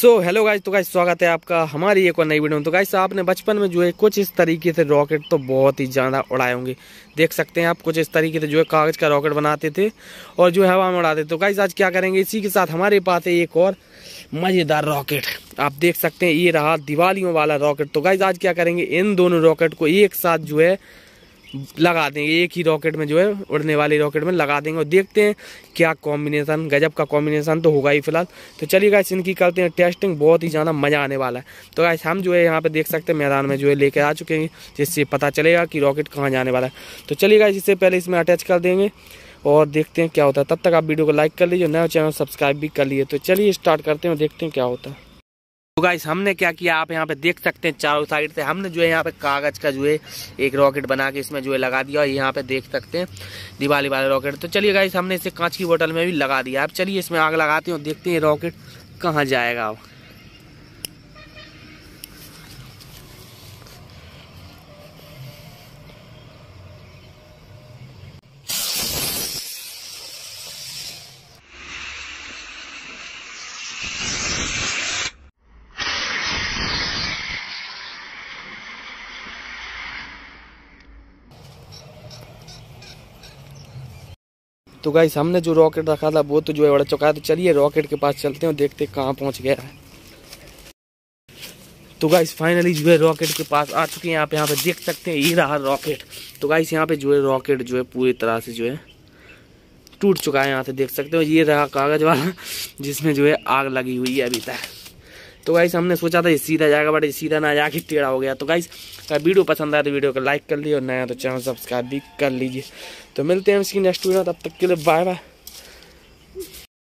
सो hello guys तो guys स्वागत है आपका हमारी एक और नई वीडियो में तो गाइस आपने बचपन में जो है कुछ इस तरीके से रॉकेट तो बहुत ही ज़्यादा उड़ाए होंगे देख सकते हैं आप कुछ इस तरीके से जो है कागज़ का रॉकेट बनाते थे और जो हवा में उड़ाते थे तो गाइस आज क्या करेंगे इसी के साथ हमारे पास है एक और मज़ेदार रॉकेट आप देख सकते हैं ये रहा दिवालियों वाला रॉकेट तो गाइज आज क्या करेंगे इन दोनों रॉकेट को एक साथ जो है लगा देंगे एक ही रॉकेट में जो है उड़ने वाली रॉकेट में लगा देंगे और देखते हैं क्या कॉम्बिनेशन गजब का कॉम्बिनेशन तो होगा ही फिलहाल तो चलिए गाइस इनकी करते हैं टेस्टिंग बहुत ही ज़्यादा मज़ा आने वाला है तो गाइस हम जो है यहाँ पे देख सकते हैं मैदान में जो है लेकर आ चुके हैं जिससे पता चलेगा कि रॉकेट कहाँ जाने वाला है तो चलिए गाइस इससे पहले इसमें अटैच कर देंगे और देखते हैं क्या होता है तब तक आप वीडियो को लाइक कर लीजिए नया चैनल सब्सक्राइब भी कर लिए तो चलिए स्टार्ट करते हैं और देखते हैं क्या होता है तो गाइस हमने क्या किया आप यहाँ पे देख सकते हैं चारों साइड से हमने जो है यहाँ पे कागज का जो है एक रॉकेट बना के इसमें जो है लगा दिया और यहाँ पे देख सकते हैं दिवाली वाले रॉकेट तो चलिए गाइस हमने इसे कांच की बोतल में भी लगा दिया अब चलिए इसमें आग लगाते हैं और देखते हैं रॉकेट कहाँ जाएगा अब तो गाइस हमने जो रॉकेट रखा था वो तो जो है बड़ा चुका है तो चलिए रॉकेट के पास चलते हैं और देखते हैं कहाँ पहुँच गया है तो गाइस फाइनली जो है रॉकेट के पास आ चुके हैं यहाँ पे यहाँ पे देख सकते हैं ये रहा रॉकेट तो गाइस यहाँ पे जो है रॉकेट जो है पूरी तरह से जो है टूट चुका है यहाँ से देख सकते हो ये रहा कागज़ वाला जिसमें जो है आग लगी हुई है अभी तक तो गाइस हमने सोचा था सीधा जाएगा बट सीधा ना जाके टेढ़ा हो गया तो गाइस अगर वीडियो पसंद आया तो वीडियो को लाइक कर लीजिए और नया तो चैनल सब्सक्राइब भी कर लीजिए तो मिलते हैं इसकी नेक्स्ट वीडियो तब तक के लिए बाय बाय